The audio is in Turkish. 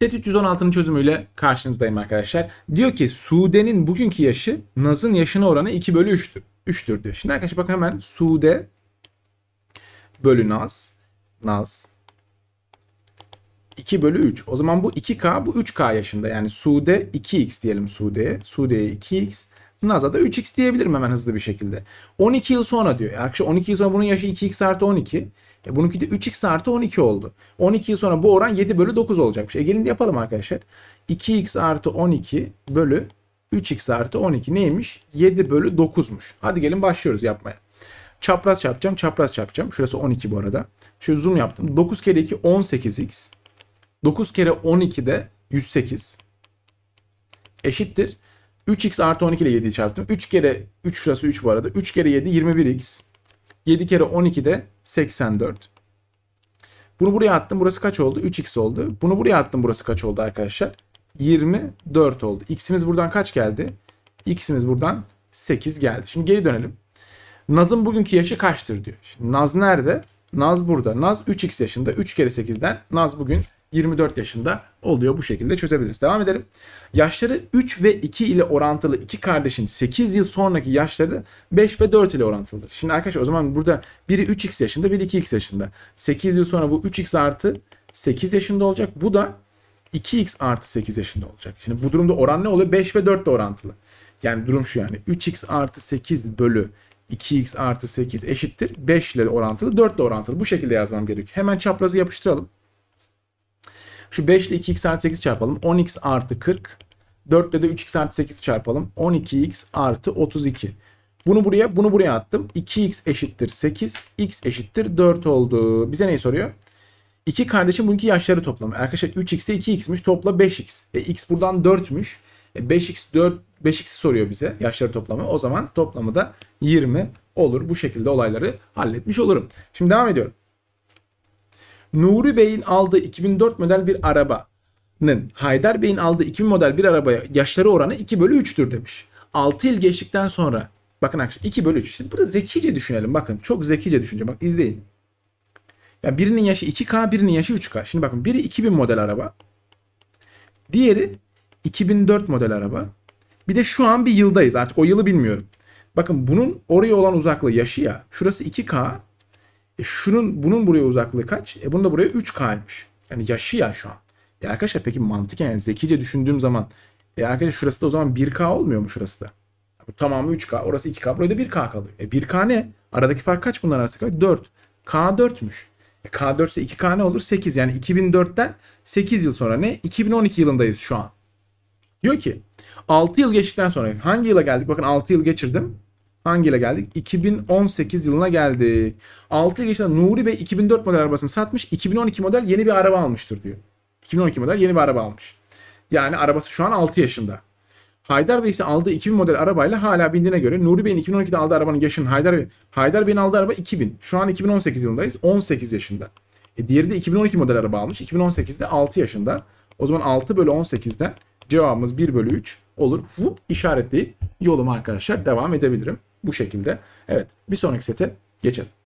TET 316'nın çözümüyle karşınızdayım arkadaşlar. Diyor ki Sude'nin bugünkü yaşı Naz'ın yaşına oranı 2 bölü 3'tür. 3'tür diyor. Şimdi arkadaşlar bakın hemen Sude bölü Naz. Naz 2 bölü 3. O zaman bu 2K bu 3K yaşında. Yani Sude 2X diyelim Sude'ye. Sude'ye 2X. NASA'da 3x diyebilirim hemen hızlı bir şekilde. 12 yıl sonra diyor. Arkadaşlar 12 yıl sonra bunun yaşı 2x artı 12. Ya bununki de 3x artı 12 oldu. 12 yıl sonra bu oran 7 bölü 9 olacakmış. E gelin de yapalım arkadaşlar. 2x artı 12 bölü 3x artı 12 neymiş? 7 bölü 9'muş. Hadi gelin başlıyoruz yapmaya. Çapraz çarpacağım, çapraz çarpacağım. Şurası 12 bu arada. Şöyle zoom yaptım. 9 kere 2 18x. 9 kere 12 de 108. Eşittir. 3x artı 12 ile 7'yi çarptım. 3 kere 3 şurası 3 bu arada. 3 kere 7 21x. 7 kere 12 de 84. Bunu buraya attım. Burası kaç oldu? 3x oldu. Bunu buraya attım. Burası kaç oldu arkadaşlar? 24 oldu. X'imiz buradan kaç geldi? X'imiz buradan 8 geldi. Şimdi geri dönelim. Naz'ın bugünkü yaşı kaçtır diyor. Şimdi Naz nerede? Naz burada. Naz 3x yaşında. 3 kere 8'den Naz bugün 24 yaşında oluyor. Bu şekilde çözebiliriz. Devam edelim. Yaşları 3 ve 2 ile orantılı iki kardeşin 8 yıl sonraki yaşları 5 ve 4 ile orantılıdır. Şimdi arkadaşlar o zaman burada biri 3x yaşında biri 2x yaşında. 8 yıl sonra bu 3x artı 8 yaşında olacak. Bu da 2x artı 8 yaşında olacak. Şimdi bu durumda oran ne oluyor? 5 ve 4 ile orantılı. Yani durum şu yani 3x artı 8 bölü 2x artı 8 eşittir. 5 ile orantılı 4 ile orantılı. Bu şekilde yazmam gerekiyor. Hemen çaprazı yapıştıralım. Şu 5 ile 2x artı 8 çarpalım. 10x artı 40. 4 ile de 3x artı 8 çarpalım. 12x artı 32. Bunu buraya, bunu buraya attım. 2x eşittir 8, x eşittir 4 oldu. Bize neyi soruyor? İki kardeşin bununki yaşları toplamı. Arkadaşlar 3x'e 2x'miş topla 5x. E, x buradan 4'müş. E, 5x 4 5 x soruyor bize yaşları toplamı. O zaman toplamı da 20 olur. Bu şekilde olayları halletmiş olurum. Şimdi devam ediyorum. Nuri Bey'in aldığı 2004 model bir arabanın Haydar Bey'in aldığı 2000 model bir arabaya yaşları oranı 2 bölü 3'tür demiş. 6 yıl geçtikten sonra bakın 2 bölü 3. Şimdi burada zekice düşünelim bakın çok zekice düşünce bak izleyin. Yani birinin yaşı 2K birinin yaşı 3K. Şimdi bakın biri 2000 model araba. Diğeri 2004 model araba. Bir de şu an bir yıldayız artık o yılı bilmiyorum. Bakın bunun oraya olan uzaklığı yaşı ya. Şurası 2K. E şunun bunun buraya uzaklığı kaç? E bunun da buraya 3K'ymış. Yani yaşı ya şu an. E arkadaşlar peki mantık yani zekice düşündüğüm zaman e arkadaşlar şurası da o zaman 1K olmuyor mu şurası da? Bu tamamı 3K. Orası 2K. burada da 1K kalıyor. E 1K ne? Aradaki fark kaç bunlar arasında? 4. K 4'müş. E K4 ise 2K ne olur? 8. Yani 2004'ten 8 yıl sonra ne? 2012 yılındayız şu an. Diyor ki 6 yıl geçtikten sonra hangi yıla geldik? Bakın 6 yıl geçirdim. Hangi yıla geldik? 2018 yılına geldik. 6 yıl geçtiğinde Nuri Bey 2004 model arabasını satmış. 2012 model yeni bir araba almıştır diyor. 2012 model yeni bir araba almış. Yani arabası şu an 6 yaşında. Haydar Bey ise aldığı 2000 model arabayla hala bindiğine göre Nuri Bey'in 2012'de aldığı arabanın yaşını Haydar Bey, Haydar Bey'in aldığı araba 2000. Şu an 2018 yılındayız. 18 yaşında. E diğeri de 2012 model araba almış. 2018'de 6 yaşında. O zaman 6 bölü 18'den cevabımız 1 bölü 3 olur. Hup işaretleyip yolum arkadaşlar devam edebilirim. Bu şekilde. Evet bir sonraki sete geçelim.